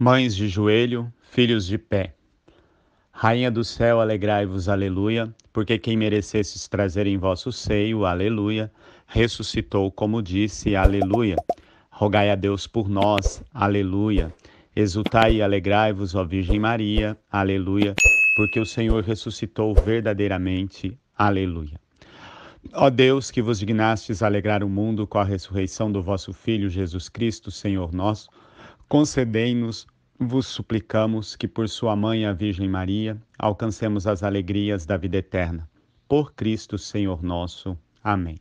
Mães de joelho, filhos de pé. Rainha do céu, alegrai-vos, aleluia, porque quem merecesse trazer em vosso seio, aleluia, ressuscitou como disse, aleluia. Rogai a Deus por nós, aleluia. Exultai e alegrai-vos, ó Virgem Maria, aleluia, porque o Senhor ressuscitou verdadeiramente, aleluia. Ó Deus, que vos dignastes alegrar o mundo com a ressurreição do vosso Filho Jesus Cristo, Senhor nosso, Concedei-nos, vos suplicamos, que por sua mãe, a Virgem Maria, alcancemos as alegrias da vida eterna. Por Cristo, Senhor nosso. Amém.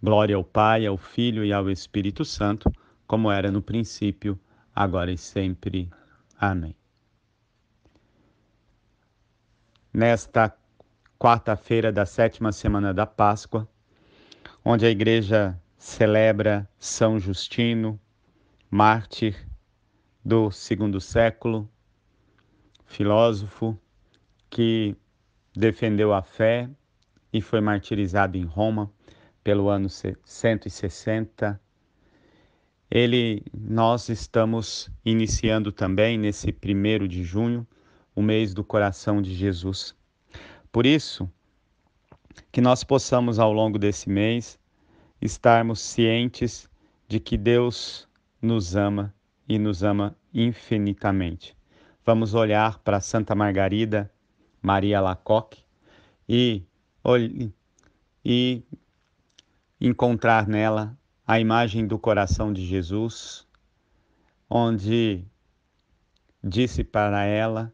Glória ao Pai, ao Filho e ao Espírito Santo, como era no princípio, agora e sempre. Amém. Nesta quarta-feira da sétima semana da Páscoa, onde a Igreja celebra São Justino, mártir do segundo século, filósofo que defendeu a fé e foi martirizado em Roma pelo ano 160. Ele, nós estamos iniciando também nesse primeiro de junho o mês do coração de Jesus. Por isso, que nós possamos ao longo desse mês estarmos cientes de que Deus nos ama e nos ama infinitamente. Vamos olhar para Santa Margarida Maria Lacoque e, e encontrar nela a imagem do coração de Jesus, onde disse para ela,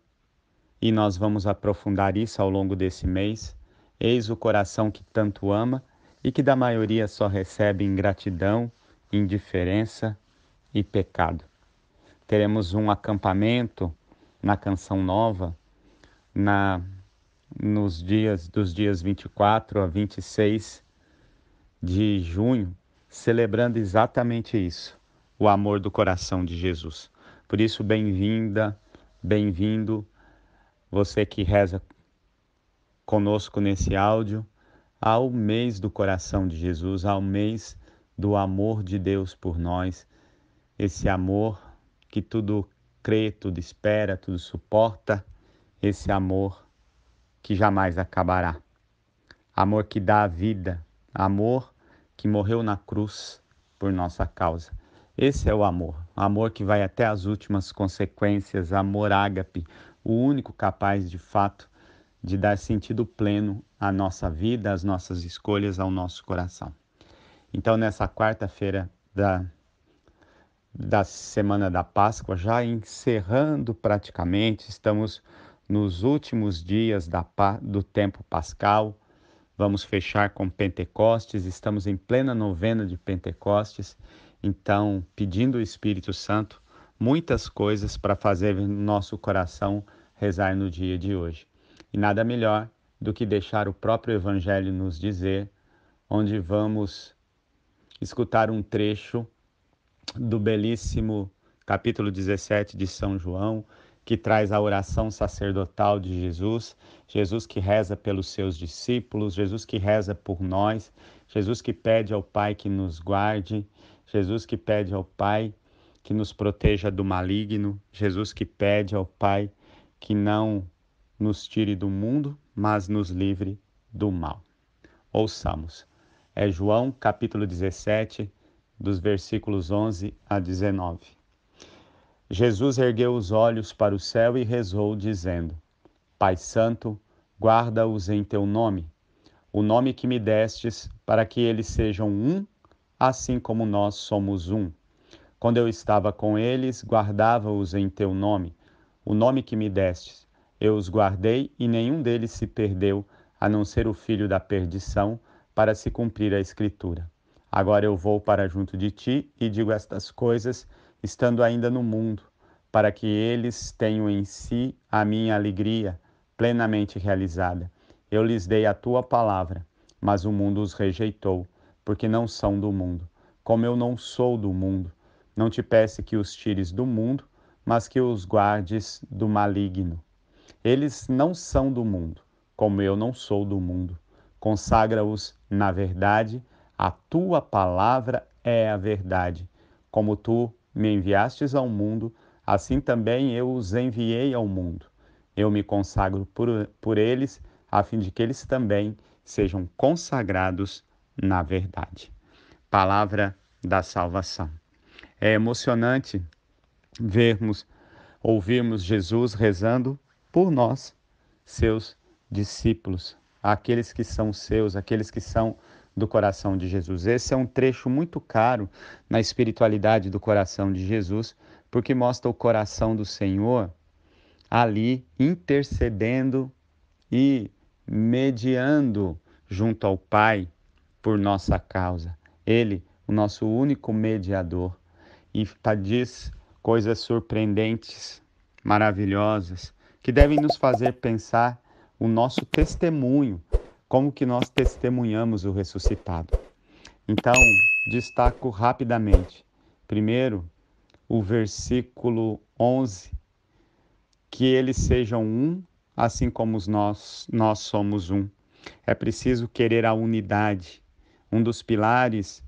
e nós vamos aprofundar isso ao longo desse mês: eis o coração que tanto ama e que da maioria só recebe ingratidão, indiferença e pecado. Teremos um acampamento na Canção Nova na nos dias dos dias 24 a 26 de junho, celebrando exatamente isso, o amor do coração de Jesus. Por isso, bem-vinda, bem-vindo, você que reza conosco nesse áudio, ao mês do coração de Jesus, ao mês do amor de Deus por nós, esse amor que tudo crê, tudo espera, tudo suporta, esse amor que jamais acabará. Amor que dá a vida, amor que morreu na cruz por nossa causa. Esse é o amor, amor que vai até as últimas consequências, amor ágape, o único capaz de fato de dar sentido pleno à nossa vida, às nossas escolhas, ao nosso coração. Então, nessa quarta-feira da da semana da Páscoa, já encerrando praticamente, estamos nos últimos dias da, do tempo pascal. Vamos fechar com Pentecostes, estamos em plena novena de Pentecostes, então pedindo o Espírito Santo muitas coisas para fazer no nosso coração rezar no dia de hoje. E nada melhor do que deixar o próprio Evangelho nos dizer, onde vamos escutar um trecho do belíssimo capítulo 17 de São João, que traz a oração sacerdotal de Jesus, Jesus que reza pelos seus discípulos, Jesus que reza por nós, Jesus que pede ao Pai que nos guarde, Jesus que pede ao Pai que nos proteja do maligno, Jesus que pede ao Pai que não nos tire do mundo, mas nos livre do mal. Ouçamos. É João capítulo 17, dos versículos 11 a 19. Jesus ergueu os olhos para o céu e rezou, dizendo: Pai Santo, guarda-os em teu nome, o nome que me destes, para que eles sejam um, assim como nós somos um. Quando eu estava com eles, guardava-os em teu nome, o nome que me destes. Eu os guardei e nenhum deles se perdeu, a não ser o filho da perdição, para se cumprir a Escritura. Agora eu vou para junto de ti e digo estas coisas, estando ainda no mundo, para que eles tenham em si a minha alegria plenamente realizada. Eu lhes dei a tua palavra, mas o mundo os rejeitou, porque não são do mundo. Como eu não sou do mundo, não te peço que os tires do mundo, mas que os guardes do maligno. Eles não são do mundo, como eu não sou do mundo. Consagra-os na verdade a tua palavra é a verdade. Como tu me enviastes ao mundo, assim também eu os enviei ao mundo. Eu me consagro por, por eles, a fim de que eles também sejam consagrados na verdade. Palavra da salvação. É emocionante vermos, ouvirmos Jesus rezando por nós, seus discípulos, aqueles que são seus, aqueles que são do coração de Jesus. Esse é um trecho muito caro na espiritualidade do coração de Jesus, porque mostra o coração do Senhor ali intercedendo e mediando junto ao Pai por nossa causa. Ele, o nosso único mediador, e tá, diz coisas surpreendentes, maravilhosas, que devem nos fazer pensar o nosso testemunho como que nós testemunhamos o ressuscitado. Então, destaco rapidamente. Primeiro, o versículo 11, que eles sejam um, assim como nós, nós somos um. É preciso querer a unidade, um dos pilares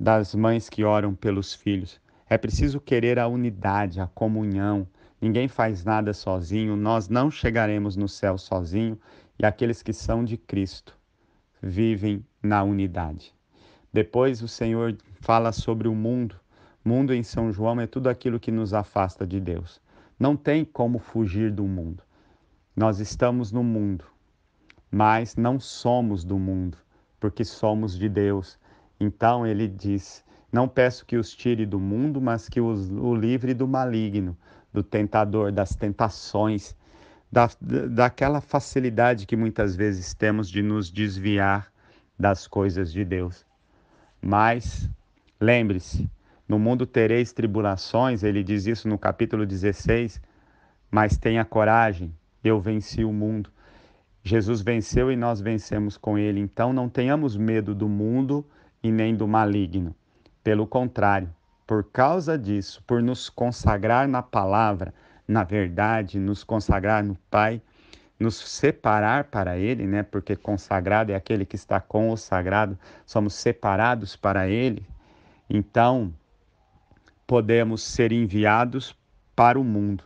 das mães que oram pelos filhos. É preciso querer a unidade, a comunhão. Ninguém faz nada sozinho, nós não chegaremos no céu sozinho e aqueles que são de Cristo vivem na unidade. Depois o Senhor fala sobre o mundo. Mundo em São João é tudo aquilo que nos afasta de Deus. Não tem como fugir do mundo. Nós estamos no mundo, mas não somos do mundo, porque somos de Deus. Então ele diz: Não peço que os tire do mundo, mas que os, o livre do maligno, do tentador, das tentações, da, daquela facilidade que muitas vezes temos de nos desviar das coisas de Deus. Mas lembre-se, no mundo tereis tribulações, ele diz isso no capítulo 16, mas tenha coragem, eu venci o mundo. Jesus venceu e nós vencemos com ele, então não tenhamos medo do mundo e nem do maligno. Pelo contrário, por causa disso, por nos consagrar na palavra, na verdade, nos consagrar no Pai, nos separar para Ele, né? Porque consagrado é aquele que está com o sagrado, somos separados para Ele. Então, podemos ser enviados para o mundo,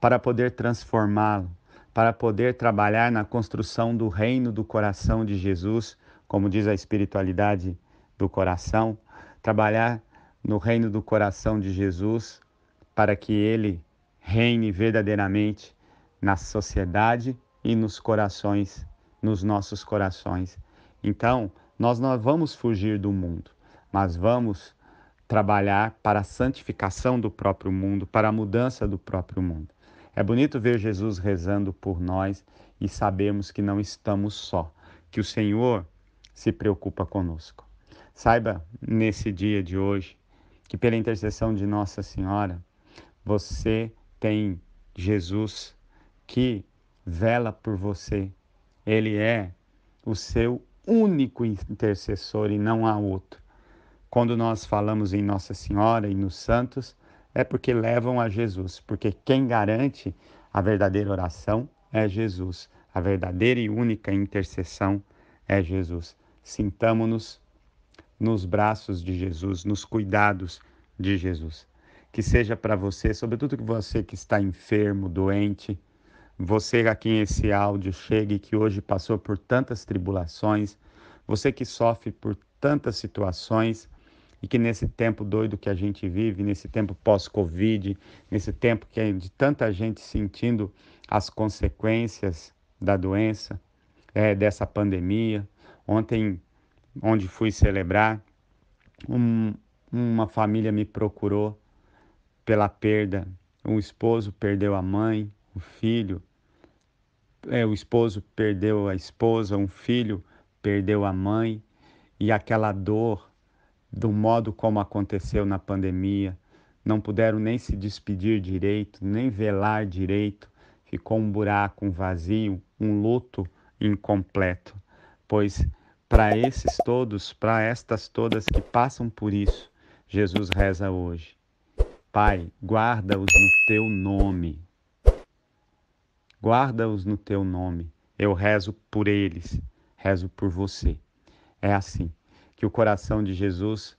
para poder transformá-lo, para poder trabalhar na construção do reino do coração de Jesus, como diz a espiritualidade do coração, trabalhar no reino do coração de Jesus para que ele reine verdadeiramente na sociedade e nos corações, nos nossos corações. Então, nós não vamos fugir do mundo, mas vamos trabalhar para a santificação do próprio mundo, para a mudança do próprio mundo. É bonito ver Jesus rezando por nós e sabemos que não estamos só, que o Senhor se preocupa conosco. Saiba nesse dia de hoje que, pela intercessão de Nossa Senhora, você tem Jesus que vela por você. Ele é o seu único intercessor e não há outro. Quando nós falamos em Nossa Senhora e nos santos, é porque levam a Jesus, porque quem garante a verdadeira oração é Jesus, a verdadeira e única intercessão é Jesus. Sintamo-nos nos braços de Jesus, nos cuidados de Jesus que seja para você, sobretudo que você que está enfermo, doente, você a quem esse áudio chegue, que hoje passou por tantas tribulações, você que sofre por tantas situações e que nesse tempo doido que a gente vive, nesse tempo pós-Covid, nesse tempo que é de tanta gente sentindo as consequências da doença, é, dessa pandemia. Ontem, onde fui celebrar, um, uma família me procurou pela perda. Um esposo perdeu a mãe, o filho, é, o esposo perdeu a esposa, um filho perdeu a mãe, e aquela dor do modo como aconteceu na pandemia, não puderam nem se despedir direito, nem velar direito, ficou um buraco, um vazio, um luto incompleto. Pois para esses todos, para estas todas que passam por isso, Jesus reza hoje. Pai, guarda-os no teu nome. Guarda-os no teu nome. Eu rezo por eles, rezo por você. É assim que o coração de Jesus,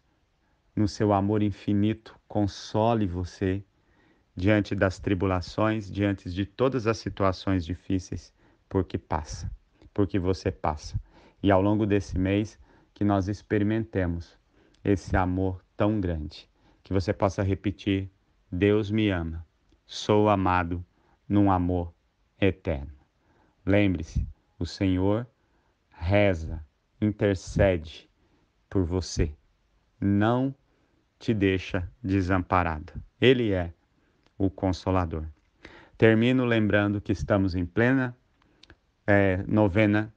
no seu amor infinito, console você diante das tribulações, diante de todas as situações difíceis, porque passa, porque você passa. E ao longo desse mês, que nós experimentemos esse amor tão grande que você possa repetir: Deus me ama, sou amado num amor eterno. Lembre-se, o Senhor reza, intercede por você, não te deixa desamparado. Ele é o Consolador. Termino lembrando que estamos em plena é, novena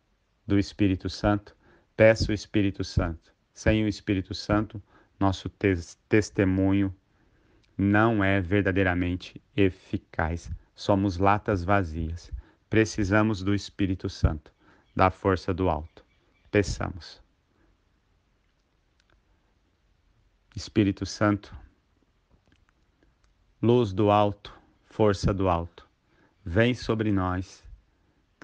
do Espírito Santo. Peço o Espírito Santo. Sem o Espírito Santo, nosso testemunho não é verdadeiramente eficaz. Somos latas vazias. Precisamos do Espírito Santo, da força do alto. Peçamos. Espírito Santo, luz do alto, força do alto, vem sobre nós.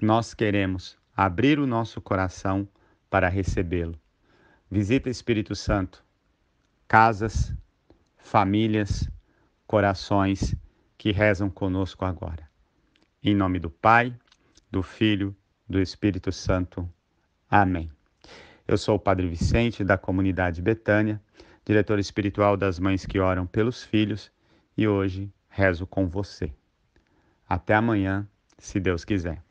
Nós queremos abrir o nosso coração para recebê-lo. Visita Espírito Santo casas, famílias, corações que rezam conosco agora. Em nome do Pai, do Filho, do Espírito Santo. Amém. Eu sou o Padre Vicente, da comunidade Betânia, diretor espiritual das Mães que Oram pelos Filhos, e hoje rezo com você. Até amanhã, se Deus quiser.